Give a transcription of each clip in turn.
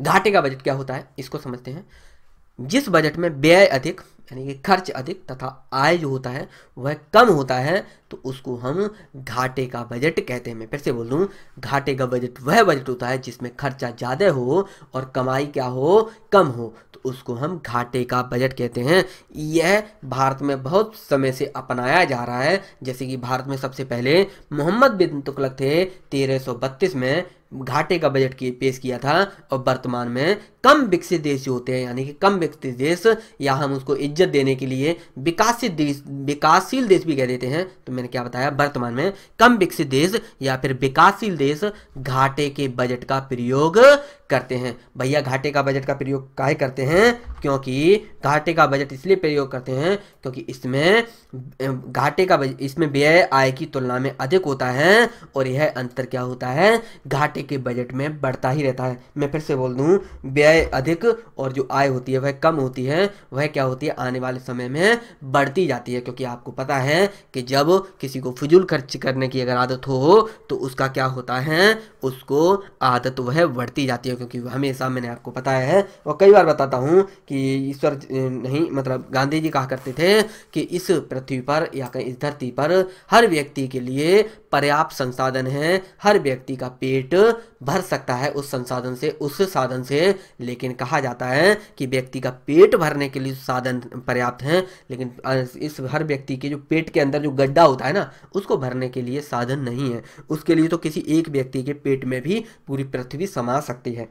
घाटे का बजट क्या होता है इसको समझते हैं जिस बजट में व्यय अधिक यानी कि खर्च अधिक तथा आय जो होता है वह कम होता है तो उसको हम घाटे का बजट कहते हैं मैं फिर से बोल दूँ घाटे का बजट वह बजट होता है जिसमें खर्चा ज़्यादा हो और कमाई क्या हो कम हो तो उसको हम घाटे का बजट कहते हैं यह भारत में बहुत समय से अपनाया जा रहा है जैसे कि भारत में सबसे पहले मोहम्मद बिन तुकलक थे तेरह में घाटे का बजट की पेश किया था और वर्तमान में कम विकसित देश जो होते हैं यानी कि कम विकसित देश या हम उसको इज्जत देने के लिए विकासित देश विकासशील देश भी कह देते हैं तो मैंने क्या बताया वर्तमान में कम विकसित देश या फिर विकासशील देश घाटे के बजट का प्रयोग करते हैं भैया घाटे का बजट का प्रयोग काहे करते हैं क्योंकि घाटे का बजट इसलिए प्रयोग करते हैं क्योंकि इसमें घाटे का बजट इसमें व्यय आय की तुलना में अधिक होता है और यह अंतर क्या होता है घाटे के बजट में बढ़ता ही रहता है मैं फिर से बोल दूँ व्यय अधिक और जो आय होती है वह कम होती है वह क्या होती है आने वाले समय में बढ़ती जाती है क्योंकि आपको पता है कि जब किसी को फिजूल खर्च करने की अगर आदत हो तो उसका क्या होता है उसको आदत वह बढ़ती जाती है हो क्योंकि हमेशा मैंने आपको बताया है और कई बार बताता हूँ कि ईश्वर नहीं मतलब गांधी जी कहा करते थे कि इस पृथ्वी पर या इस धरती पर हर व्यक्ति के लिए पर्याप्त संसाधन है हर व्यक्ति का पेट भर सकता है उस संसाधन से उस साधन से लेकिन कहा जाता है कि व्यक्ति का पेट भरने के लिए साधन पर्याप्त हैं लेकिन इस हर व्यक्ति के जो पेट के अंदर जो गड्ढा होता है ना उसको भरने के लिए साधन नहीं है उसके लिए तो किसी एक व्यक्ति के पेट में भी पूरी पृथ्वी समा सकती है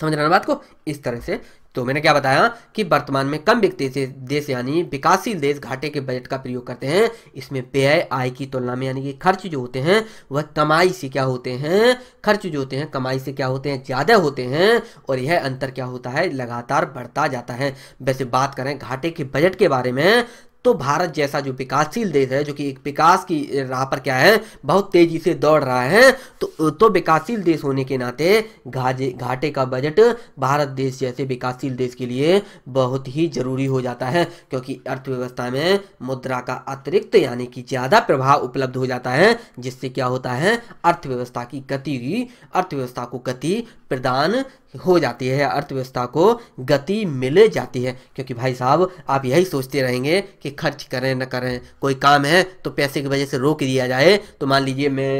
समझ रहे बात को इस तरह से तो मैंने क्या बताया कि वर्तमान में कम विकसित देश यानी विकासशील देश घाटे के बजट का प्रयोग करते हैं इसमें व्यय आय की तुलना में यानी कि खर्च जो होते हैं वह कमाई से क्या होते हैं खर्च जो होते हैं कमाई से क्या होते हैं ज़्यादा होते हैं और यह अंतर क्या होता है लगातार बढ़ता जाता है वैसे बात करें घाटे के बजट के बारे में तो भारत जैसा जो विकासशील देश है जो कि एक विकास की राह पर क्या है बहुत तेजी से दौड़ रहा है तो तो विकासशील देश होने के नाते घाटे का बजट भारत देश जैसे विकासशील देश के लिए बहुत ही जरूरी हो जाता है क्योंकि अर्थव्यवस्था में मुद्रा का अतिरिक्त यानी कि ज़्यादा प्रभाव उपलब्ध हो जाता है जिससे क्या होता है अर्थव्यवस्था की गति अर्थव्यवस्था को गति प्रदान हो जाती है अर्थव्यवस्था को गति मिल जाती है क्योंकि भाई साहब आप यही सोचते रहेंगे कि खर्च करें ना करें कोई काम है तो पैसे की वजह से रोक दिया जाए तो मान लीजिए मैं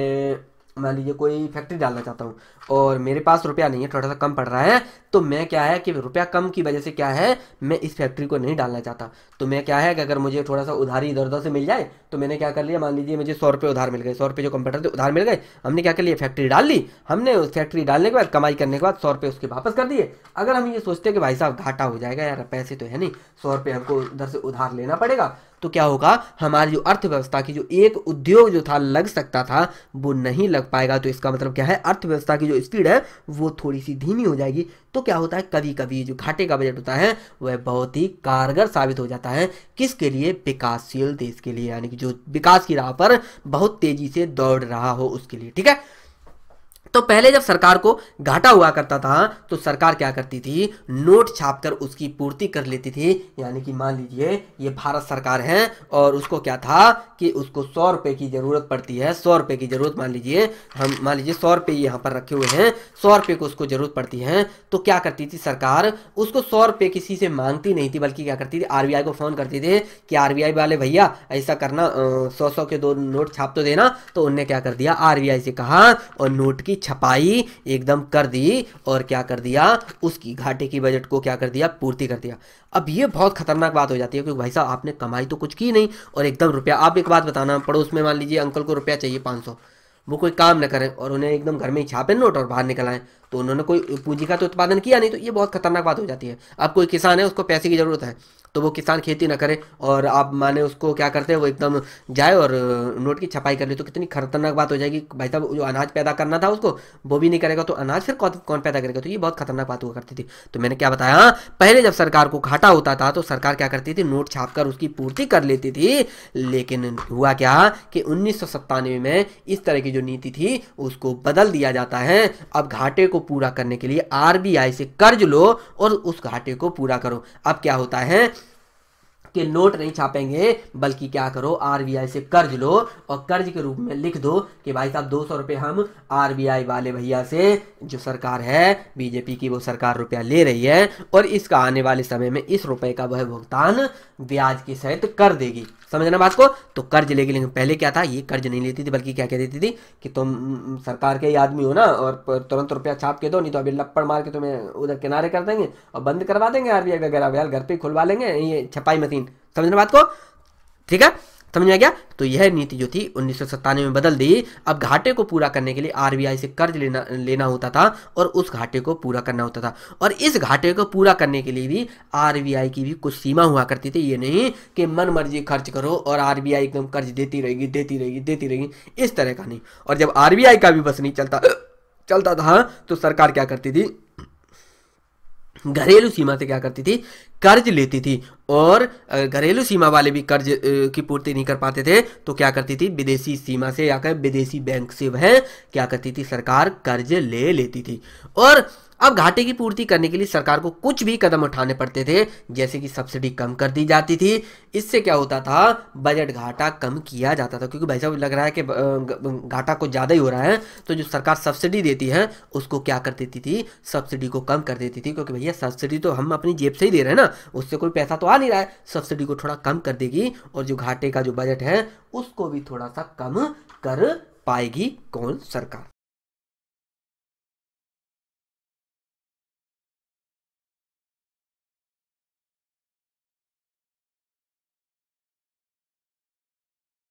मान लीजिए कोई फैक्ट्री डालना चाहता हूँ और मेरे पास रुपया नहीं है थोड़ा सा कम पड़ रहा है तो मैं क्या है कि रुपया कम की वजह से क्या है मैं इस फैक्ट्री को नहीं डालना चाहता तो मैं क्या है कि अगर मुझे थोड़ा सा उधारी इधर उधर से मिल जाए तो मैंने क्या कर लिया मान लीजिए मुझे सौ रुपये उधार मिल गए सौ रुपये जो कम थे उधार मिल गए हमने क्या कर लिया फैक्ट्री डाल ली हमने उस फैक्ट्री डालने के बाद कमाई करने के बाद सौ रुपये उसके वापस कर दिए अगर हम ये सोचते हैं कि भाई साहब घाटा हो जाएगा यार पैसे तो है नहीं सौ रुपये हमको उधर से उधार लेना पड़ेगा तो क्या होगा हमारी जो अर्थव्यवस्था की जो एक उद्योग जो था लग सकता था वो नहीं लग पाएगा तो इसका मतलब क्या है अर्थव्यवस्था की जो स्पीड है वो थोड़ी सी धीमी हो जाएगी तो क्या होता है कभी कभी जो घाटे का बजट होता है वह बहुत ही कारगर साबित हो जाता है किसके लिए विकासशील देश के लिए यानी कि जो विकास की राह पर बहुत तेजी से दौड़ रहा हो उसके लिए ठीक है तो पहले जब सरकार को घाटा हुआ करता था तो सरकार क्या करती थी नोट छापकर उसकी पूर्ति कर लेती थी यानी कि मान लीजिए ये भारत सरकार है और उसको क्या था कि उसको सौ रुपये की ज़रूरत पड़ती है सौ रुपये की ज़रूरत मान लीजिए हम मान लीजिए सौ रुपये यहाँ पर रखे हुए हैं सौ रुपये को उसको ज़रूरत पड़ती है तो क्या करती थी सरकार उसको सौ रुपये किसी से मांगती नहीं थी बल्कि क्या करती थी आर को फ़ोन करती थी कि आर वाले भैया ऐसा करना सौ सौ के दो नोट छाप तो देना तो उनने क्या कर दिया आर से कहा और नोट की छपाई एकदम कर दी और क्या कर दिया उसकी घाटे की बजट को क्या कर दिया पूर्ति कर दिया अब ये बहुत खतरनाक बात हो जाती है क्योंकि भाई साहब आपने कमाई तो कुछ की नहीं और एकदम रुपया आप एक बात बताना पड़ोस में मान लीजिए अंकल को रुपया चाहिए पाँच वो कोई काम ना करें और उन्हें एकदम घर में ही छापे नोट और बाहर निकल आए तो उन्होंने कोई पूंजी का तो उत्पादन किया नहीं तो ये बहुत खतरनाक बात हो जाती है अब कोई किसान है उसको पैसे की ज़रूरत है तो वो किसान खेती ना करे और आप माने उसको क्या करते हैं वो एकदम जाए और नोट की छपाई कर ले तो कितनी खतरनाक बात हो जाएगी भाई साहब जो अनाज पैदा करना था उसको वो भी नहीं करेगा तो अनाज फिर कौन कौन पैदा करेगा तो ये बहुत खतरनाक बात हुआ करती थी तो मैंने क्या बताया हाँ पहले जब सरकार को घाटा होता था तो सरकार क्या करती थी नोट छाप कर उसकी पूर्ति कर लेती थी लेकिन हुआ क्या कि उन्नीस में इस तरह की जो नीति थी उसको बदल दिया जाता है अब घाटे को पूरा करने के लिए आरबीआई से कर्ज लो और उस घाटे को पूरा करो अब क्या होता है के नोट नहीं छापेंगे बल्कि क्या करो आरबीआई से कर्ज लो और कर्ज के रूप में लिख दो कि भाई साहब दो सौ रुपये हम आरबीआई वाले भैया से जो सरकार है बीजेपी की वो सरकार रुपया ले रही है और इसका आने वाले समय में इस रुपए का वह भुगतान ब्याज के सहित कर देगी समझना बात को तो कर्ज लेगी लेकिन पहले क्या था ये कर्ज नहीं लेती थी बल्कि क्या कह देती थी कि तुम सरकार के ही आदमी हो ना और तुरंत रुपया छाप के दो नहीं तो अभी लप्पड़ मार के तुम्हें उधर किनारे कर देंगे और बंद करवा देंगे आरबीआई वगैरह वगैरह घर पर खुलवा लेंगे ये छपाई मशीन समझना बात को ठीक है समझ में आ गया तो यह नीति जो थी उन्नीस में बदल दी अब घाटे को पूरा करने के लिए आरबीआई से कर्ज लेना लेना होता था और उस घाटे को पूरा करना होता था और इस घाटे को पूरा करने के लिए भी आरबीआई की भी कुछ सीमा हुआ करती थी ये नहीं कि मन मर्जी खर्च करो और आरबीआई एकदम कर्ज देती रहेगी देती रहेगी देती रहेगी इस तरह का नहीं और जब आर का भी बस नहीं चलता चलता था तो सरकार क्या करती थी घरेलू सीमा से क्या करती थी कर्ज लेती थी और घरेलू सीमा वाले भी कर्ज की पूर्ति नहीं कर पाते थे तो क्या करती थी विदेशी सीमा से या विदेशी बैंक से वह क्या करती थी सरकार कर्ज ले लेती थी और अब घाटे की पूर्ति करने के लिए सरकार को कुछ भी कदम उठाने पड़ते थे जैसे कि सब्सिडी कम कर दी जाती थी इससे क्या होता था बजट घाटा कम किया जाता था क्योंकि भाई साहब लग रहा है कि घाटा कुछ ज़्यादा ही हो रहा है तो जो सरकार सब्सिडी देती है उसको क्या कर देती थी सब्सिडी को कम कर देती थी क्योंकि भैया सब्सिडी तो हम अपनी जेब से ही दे रहे हैं ना उससे कोई पैसा तो आ नहीं रहा है सब्सिडी को थोड़ा कम कर देगी और जो घाटे का जो बजट है उसको भी थोड़ा सा कम कर पाएगी कौन सरकार